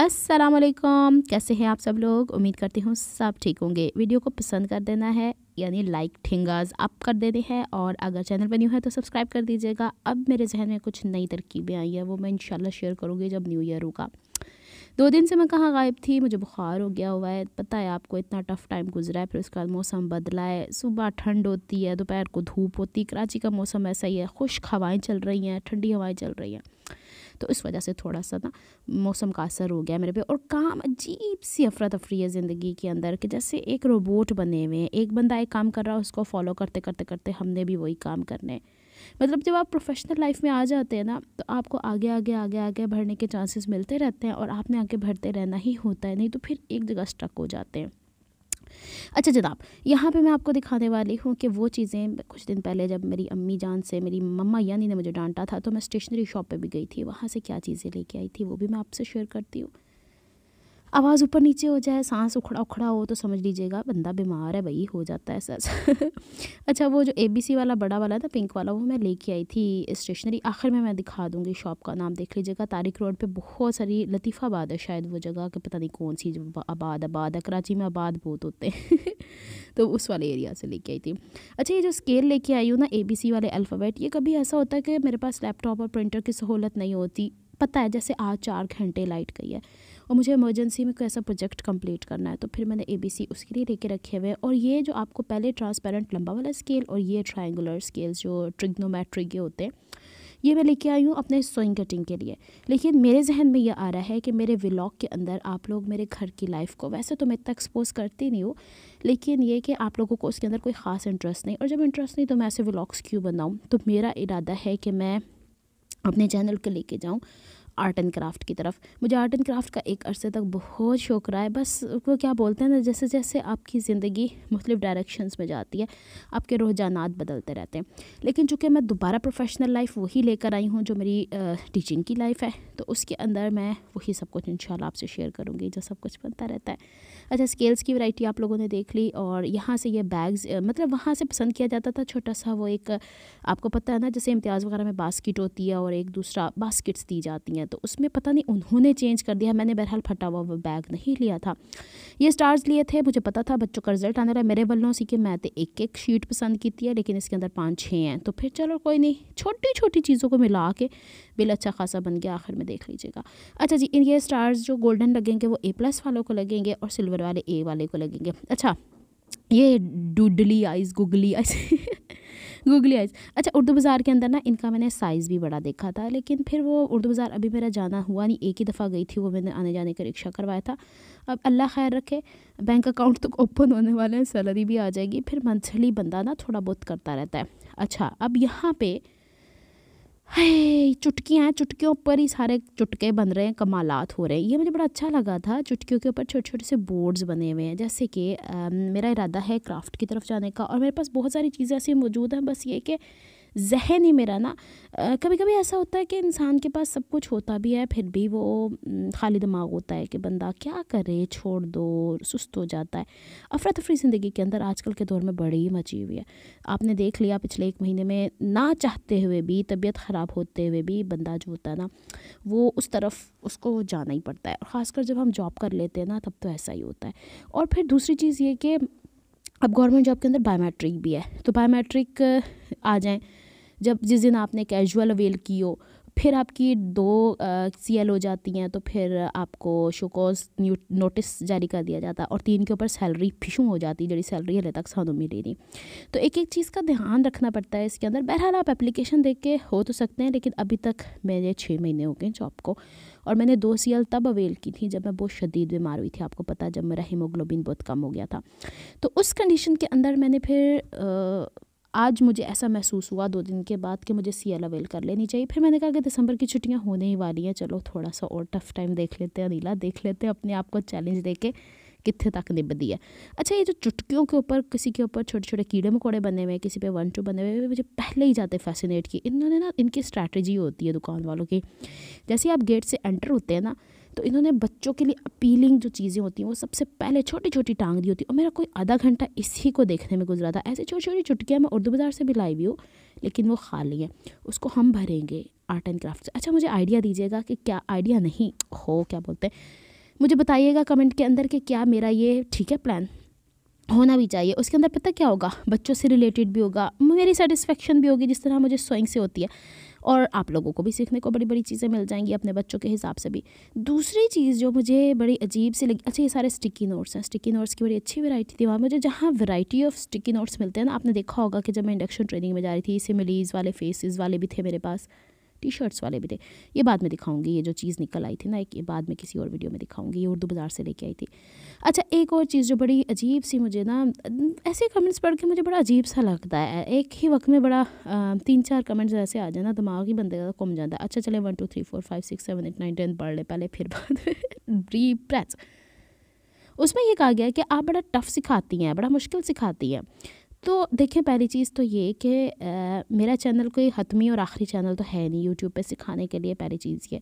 वालेकुम कैसे हैं आप सब लोग उम्मीद करती हूँ सब ठीक होंगे वीडियो को पसंद कर देना है यानी लाइक ठिंगाज अप कर देने हैं और अगर चैनल पर न्यू है तो सब्सक्राइब कर दीजिएगा अब मेरे जहन में कुछ नई तरकीबें आई हैं वो मैं इंशाल्लाह शेयर करूँगी जब न्यू ईयर होगा दो दिन से मैं कहाँ गायब थी मुझे बुखार हो गया हुआ है पता है आपको इतना टफ़ टाइम गुजरा है फिर उसके बाद मौसम बदला है सुबह ठंड होती है दोपहर को धूप होती है कराची का मौसम ऐसा ही है खुश्क हवाएँ चल रही हैं ठंडी हवाएँ चल रही हैं तो इस वजह से थोड़ा सा ना मौसम का असर हो गया मेरे पे और काम अजीब सी अफरा तफरी है ज़िंदगी के अंदर कि जैसे एक रोबोट बने हुए हैं एक बंदा एक काम कर रहा है उसको फॉलो करते करते करते हमने भी वही काम करने मतलब जब आप प्रोफेशनल लाइफ में आ जाते हैं ना तो आपको आगे आगे आगे आगे बढ़ने के चांसेस मिलते रहते हैं और आपने आगे बढ़ते रहना ही होता है नहीं तो फिर एक जगह स्टक हो जाते हैं अच्छा जनाब यहाँ पे मैं आपको दिखाने वाली हूँ कि वो चीज़ें कुछ दिन पहले जब मेरी अम्मी जान से मेरी मम्मा यानी ने मुझे डांटा था तो मैं स्टेशनरी शॉप पे भी गई थी वहाँ से क्या चीज़ें लेके आई थी वो भी मैं आपसे शेयर करती हूँ आवाज़ ऊपर नीचे हो जाए सांस उखड़ा उखड़ा हो तो समझ लीजिएगा बंदा बीमार है भाई हो जाता है सच अच्छा वो जो ए बी सी वाला बड़ा वाला था पिंक वाला वो मैं लेके आई थी स्टेशनरी आखिर में मैं दिखा दूँगी शॉप का नाम देख लीजिएगा तारिक रोड पर बहुत सारी लतीफ़ाबाद है शायद वो जगह कि पता नहीं कौन सी आबाद आबाद है कराची में आबाद बहुत होते हैं तो उस वाले एरिया से लेके आई थी अच्छा ये जो स्केल लेके आई हूँ ना ए बी सी वाले अल्फ़ाबेट ये कभी ऐसा होता है कि मेरे पास लैपटॉप और प्रिंटर की सहूलत नहीं होती पता है जैसे आज चार घंटे लाइट गई है और मुझे इमरजेंसी में कोई ऐसा प्रोजेक्ट कंप्लीट करना है तो फिर मैंने ए बी सी उसके लिए लेके रखे हुए और ये जो आपको पहले ट्रांसपेरेंट लंबा वाला स्केल और ये ट्राइंगुलर स्केल्स जो ट्रिग्नोमेट्रिक ये होते हैं ये मैं लेके आई हूँ अपने सोइंग कटिंग के लिए लेकिन मेरे जहन में ये आ रहा है कि मेरे व्लॉग के अंदर आप लोग मेरे घर की लाइफ को वैसे तो मैं इतना एक्सपोज करती नहीं हूँ लेकिन ये कि आप लोगों को उसके अंदर कोई ख़ास इंटरेस्ट नहीं और जब इंटरेस्ट नहीं तो मैं ऐसे व्लॉग्स क्यों बनाऊँ तो मेरा इरादा है कि मैं अपने चैनल को लेके जाऊँ आर्ट एंड क्राफ्ट की तरफ मुझे आर्ट एंड क्राफ्ट का एक अरसे तक बहुत शौक रहा है बस वो क्या बोलते हैं ना जैसे जैसे आपकी ज़िंदगी मुख्तलिफ डायरेक्शंस में जाती है आपके रुझानात बदलते रहते हैं लेकिन चूँकि मैं दोबारा प्रोफेशनल लाइफ वही लेकर आई हूँ जो मेरी टीचिंग की लाइफ है तो उसके अंदर मैं वही सब कुछ इन आपसे शेयर करूँगी जो सब कुछ बनता रहता है अच्छा स्केल्स की वैरायटी आप लोगों ने देख ली और यहाँ से ये बैग्स मतलब वहाँ से पसंद किया जाता था छोटा सा वो एक आपको पता है ना जैसे इम्तियाज़ वगैरह में बास्किट होती है और एक दूसरा बास्किट्स दी जाती हैं तो उसमें पता नहीं उन्होंने चेंज कर दिया मैंने बहरहाल फटा हुआ वो बैग नहीं लिया था ये स्टार्स लिए थे मुझे पता था बच्चों का रिजल्ट आने रहा मेरे बल्लों से कि मैं तो एक एक शीट पसंद की थी लेकिन इसके अंदर पाँच छः हैं तो फिर चलो कोई नहीं छोटी छोटी चीज़ों को मिला के बिल अच्छा खासा बन गया आखिर में देख लीजिएगा अच्छा जी इन ये स्टार्स जो गोल्डन लगेंगे वो ए प्लस वालों को लगेंगे और सिल्वर वाले ए वाले को लगेंगे अच्छा ये doodly eyes googly eyes googly eyes अच्छा उर्दू बाज़ार के अंदर ना इनका मैंने साइज़ भी बड़ा देखा था लेकिन फिर वो उर्दू बाज़ार अभी मेरा जाना हुआ नहीं एक ही दफ़ा गई थी वो मैंने आने जाने का रिक्शा करवाया था अब अल्लाह खैर रखे बैंक अकाउंट तो ओपन होने वाले हैं सैलरी भी आ जाएगी फिर मंथली बंदा ना थोड़ा बहुत करता रहता है अच्छा अब यहाँ पर है चुटकियाँ चुटकियों पर ही सारे चुटके बन रहे हैं कमालात हो रहे हैं ये मुझे बड़ा अच्छा लगा था चुटकियों के ऊपर छोटे छोटे से बोर्ड्स बने हुए हैं जैसे कि मेरा इरादा है क्राफ्ट की तरफ जाने का और मेरे पास बहुत सारी चीज़ें ऐसी मौजूद हैं बस ये कि जहन ही मेरा ना कभी कभी ऐसा होता है कि इंसान के पास सब कुछ होता भी है फिर भी वो खाली दिमाग होता है कि बंदा क्या करे छोड़ दो सुस्त हो जाता है अफरा तफरी ज़िंदगी के अंदर आजकल के दौर में बड़ी ही मची हुई है आपने देख लिया पिछले एक महीने में ना चाहते हुए भी तबीयत ख़राब होते हुए भी बंदा जो होता है ना वो उस तरफ उसको जाना ही पड़ता है और ख़ासकर जब हम जॉब कर लेते हैं ना तब तो ऐसा ही होता है और फिर दूसरी चीज़ ये कि अब गवर्नमेंट जॉब के अंदर बायोमेट्रिक भी है तो बायोमेट्रिक आ जाएँ जब जिस दिन आपने कैजुअल अवेल की हो फिर आपकी दो सी एल हो जाती हैं तो फिर आपको शोकॉज नोटिस जारी कर दिया जाता है और तीन के ऊपर सैलरी फिशू हो जाती है जी सैलरी हले तक सानू मिली नहीं तो एक एक चीज़ का ध्यान रखना पड़ता है इसके अंदर बहरहाल आप एप्लीकेशन देख के हो तो सकते हैं लेकिन अभी तक मेरे छः महीने हो गए जॉब को और मैंने दो सी एल तब अवेल की थी जब मैं बहुत शदीद बीमार हुई थी आपको पता जब मेरा हीमोग्लोबिन बहुत कम हो गया था तो उस कंडीशन के अंदर मैंने फिर आज मुझे ऐसा महसूस हुआ दो दिन के बाद कि मुझे सी एल अवेल कर लेनी चाहिए फिर मैंने कहा कि दिसंबर की छुट्टियाँ होने ही वाली हैं चलो थोड़ा सा और टफ टाइम देख लेते हैं अनिला देख लेते हैं अपने आप को चैलेंज दे के कितने तक निबदी है अच्छा ये जो चुटकियों के ऊपर किसी के ऊपर छोटे छोटे कीड़े मकोड़े बने हुए हैं किसी पे वन टू बने हुए मुझे पहले ही जाते फैसिनेट किए इन्होंने ना इनकी स्ट्रैटेजी होती है दुकान वालों की जैसे आप गेट से एंटर होते हैं ना तो इन्होंने बच्चों के लिए अपीलिंग जो चीज़ें होती हैं वो सबसे पहले छोटी छोटी टांग दी होती और मेरा कोई आधा घंटा इसी को देखने में गुजरा था ऐसी छोटी छोटी चुटकियाँ मैं उर्दू बाज़ार से भी लाई हुई हूँ लेकिन वो खाली है उसको हम भरेंगे आर्ट एंड क्राफ्ट से अच्छा मुझे आइडिया दीजिएगा कि क्या आइडिया नहीं हो क्या बोलते हैं मुझे बताइएगा कमेंट के अंदर कि क्या मेरा ये ठीक है प्लान होना भी चाहिए उसके अंदर पता क्या होगा बच्चों से रिलेटेड भी होगा मेरी सेटिस्फेक्शन भी होगी जिस तरह मुझे सोइंग से होती है और आप लोगों को भी सीखने को बड़ी बड़ी चीज़ें मिल जाएंगी अपने बच्चों के हिसाब से भी दूसरी चीज़ जो मुझे बड़ी अजीब सी लगी अच्छा ये सारे स्टिकी नोट्स हैं स्टिकी नोट्स की बड़ी अच्छी वैरायटी थी वहाँ मुझे जहाँ वैरायटी ऑफ स्टिकी नोट्स मिलते हैं ना आपने देखा होगा कि जब मैं इंडक्शन ट्रेनिंग में जा रही थी सिमिलीज़ वाले फेसिस वाले भी थे मेरे पास टी शर्ट्स वाले भी थे ये बाद में दिखाऊंगी ये जो चीज़ निकल आई थी ना एक ये बाद में किसी और वीडियो में दिखाऊंगी ये उर्दू बाज़ार से लेके आई थी अच्छा एक और चीज़ जो बड़ी अजीब सी मुझे ना ऐसे कमेंट्स पढ़ के मुझे बड़ा अजीब सा लगता है एक ही वक्त में बड़ा तीन चार कमेंट्स ऐसे आ जाए ना दिमाग ही बंदे का कम जाता है अच्छा चले one two three four five six seven eight nine ten पढ़ ले पहले फिर बाद प्रेस उसमें ये कहा गया है कि आप बड़ा टफ सिखाती हैं बड़ा मुश्किल सिखाती हैं तो देखें पहली चीज़ तो ये कि मेरा चैनल कोई हतमी और आखिरी चैनल तो है नहीं यूट्यूब पे सिखाने के लिए पहली चीज़ ये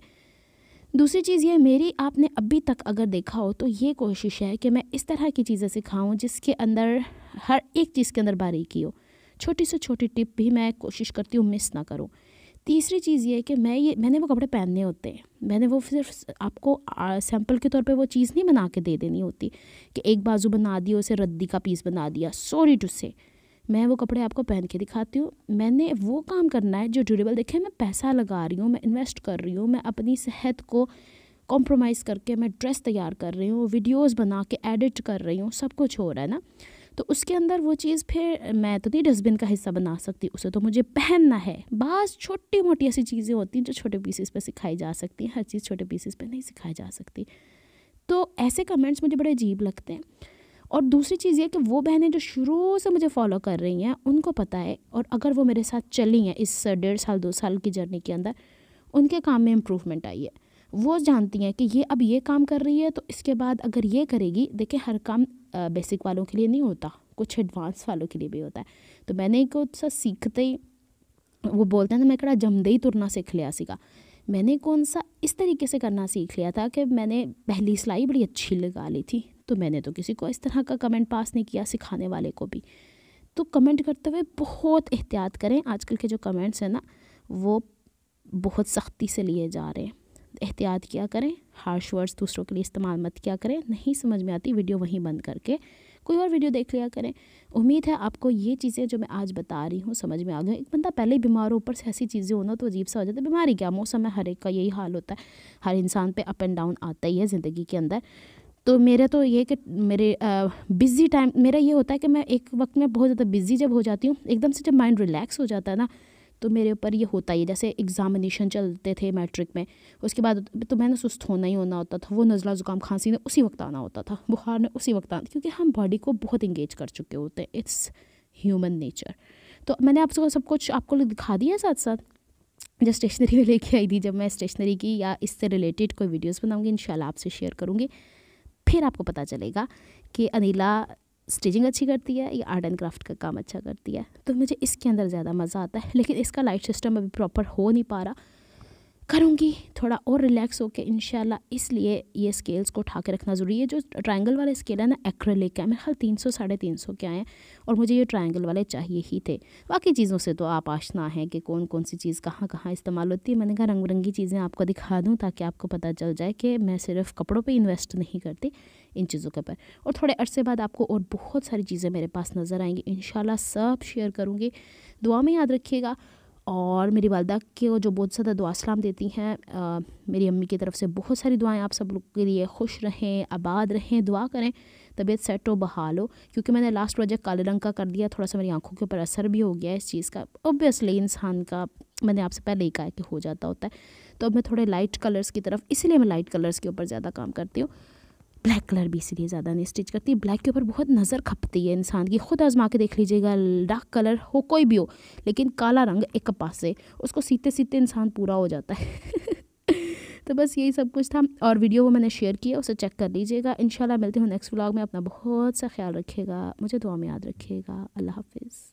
दूसरी चीज़ ये मेरी आपने अभी तक अगर देखा हो तो ये कोशिश है कि मैं इस तरह की चीज़ें सिखाऊं जिसके अंदर हर एक चीज़ के अंदर बारीकी हो छोटी से छोटी टिप भी मैं कोशिश करती हूँ मिस ना करूँ तीसरी चीज़ ये है कि मैं ये मैंने वो कपड़े पहनने होते हैं मैंने वो सिर्फ आपको सैंपल के तौर पे वो चीज़ नहीं बना के दे देनी होती कि एक बाजू बना दी उसे रद्दी का पीस बना दिया सॉरी टू से मैं वो कपड़े आपको पहन के दिखाती हूँ मैंने वो काम करना है जो ड्यूरेबल देखे मैं पैसा लगा रही हूँ मैं इन्वेस्ट कर रही हूँ मैं अपनी सेहत को कॉम्प्रोमाइज़ करके मैं ड्रेस तैयार कर रही हूँ वीडियोज़ बना के एडिट कर रही हूँ सब कुछ हो रहा है ना तो उसके अंदर वो चीज़ फिर मैं तो नहीं डस्टबिन का हिस्सा बना सकती उसे तो मुझे पहनना है बस छोटी मोटी ऐसी चीज़ें होती हैं जो छोटे पीसेस पे सिखाई जा सकती हैं हर चीज़ छोटे पीसेस पे नहीं सिखाई जा सकती तो ऐसे कमेंट्स मुझे बड़े अजीब लगते हैं और दूसरी चीज़ ये कि वो बहनें जो शुरू से मुझे फॉलो कर रही हैं उनको पता है और अगर वो मेरे साथ चली हैं इस डेढ़ साल दो साल की जर्नी के अंदर उनके काम में इम्प्रूवमेंट आई है वो जानती हैं कि ये अब ये काम कर रही है तो इसके बाद अगर ये करेगी देखिए हर काम बेसिक वालों के लिए नहीं होता कुछ एडवांस वालों के लिए भी होता है तो मैंने सा सीखते ही वो बोलते हैं ना मैं कड़ा जमदे ही तुरना सीख लिया सीखा मैंने कौन सा इस तरीके से करना सीख लिया था कि मैंने पहली सिलाई बड़ी अच्छी लगा ली थी तो मैंने तो किसी को इस तरह का कमेंट पास नहीं किया सिखाने वाले को भी तो कमेंट करते हुए बहुत एहतियात करें आजकल के जो कमेंट्स हैं ना वो बहुत सख्ती से लिए जा रहे हैं एहतियात किया करें हार्श वर्ड्स दूसरों के लिए इस्तेमाल मत किया करें नहीं समझ में आती वीडियो वहीं बंद करके कोई और वीडियो देख लिया करें उम्मीद है आपको ये चीज़ें जो मैं आज बता रही हूँ समझ में आ गई एक बंदा पहले ही बीमार हो ऊपर से ऐसी चीज़ें होना तो अजीब सा हो जाता है बीमारी क्या मौसम है हर एक का यही हाल होता है हर इंसान पे अप एंड डाउन आता ही है ज़िंदगी के अंदर तो मेरा तो ये कि मेरे बिज़ी टाइम मेरा ये होता है कि मैं एक वक्त में बहुत ज़्यादा बिज़ी जब हो जाती हूँ एकदम से जब माइंड रिलैक्स हो जाता है ना तो मेरे ऊपर ये होता ही है जैसे एग्ज़ामिनेशन चलते थे मैट्रिक में उसके बाद तो मैंने सुस्त होना ही होना होता था वो नज़ला ज़ुकाम खांसी ने उसी वक्त आना होता था बुखार ने उसी वक्त आना क्योंकि हम बॉडी को बहुत इंगेज कर चुके होते हैं इट्स ह्यूमन नेचर तो मैंने आपको सब कुछ आपको दिखा दिया साथ साथ जब स्टेशनरी में लेके आई थी जब मैं स्टेशनरी की या इससे रिलेटेड कोई वीडियोज़ बनाऊँगी इन आपसे शेयर करूँगी फिर आपको पता चलेगा कि अनिला स्टिचिंग अच्छी करती है या आर्ट एंड क्राफ्ट का काम अच्छा करती है तो मुझे इसके अंदर ज़्यादा मज़ा आता है लेकिन इसका लाइट सिस्टम अभी प्रॉपर हो नहीं पा रहा करूँगी थोड़ा और रिलैक्स होकर इन इसलिए ये स्केल्स को उठा के रखना ज़रूरी है जो ट्रायंगल वाले स्केल है ना एक्रेलिक है मेरे ख्याल तीन सौ साढ़े तीन सौ के आए हैं और मुझे ये ट्रायंगल वाले चाहिए ही थे बाकी चीज़ों से तो आप आशना है कि कौन कौन सी चीज़ कहाँ कहाँ इस्तेमाल होती है मैंने कहा रंग बिरंगी चीज़ें आपको दिखा दूँ ताकि आपको पता चल जाए कि मैं सिर्फ कपड़ों पर इन्वेस्ट नहीं करती इन चीज़ों के ऊपर और थोड़े अरसे बाद आपको और बहुत सारी चीज़ें मेरे पास नज़र आएंगी इन सब शेयर करूँगी दुआ में याद रखिएगा और मेरी वालदा के जो बहुत ज़्यादा दुआ सलाम देती हैं मेरी अम्मी की तरफ से बहुत सारी दुआएं आप सब लोग के लिए खुश रहें आबाद रहें दुआ करें तबीयत सेट हो बहाल हो क्योंकि मैंने लास्ट प्रोजेक्ट काले रंग का कर दिया थोड़ा सा मेरी आंखों के ऊपर असर भी हो गया है इस चीज़ का ओबियसली इंसान का मैंने आपसे पहले ही कहा कि हो जाता होता है तो अब मैं थोड़े लाइट कलर्स की तरफ इसीलिए मैं लाइट कलर्स के ऊपर ज़्यादा काम करती हूँ ब्लैक कलर भी इसलिए ज़्यादा नहीं स्टिच करती ब्लैक के ऊपर बहुत नज़र खपती है इंसान की खुद आजमा के देख लीजिएगा डार्क कलर हो कोई भी हो लेकिन काला रंग एक कपास से उसको सीते सीते इंसान पूरा हो जाता है तो बस यही सब कुछ था और वीडियो वो मैंने शेयर किया उसे चेक कर लीजिएगा इन मिलते हैं नेक्स्ट व्लॉग में अपना बहुत सा ख्याल रखिएगा मुझे दुआ में याद रखिएगा अल्लाह हाफिज़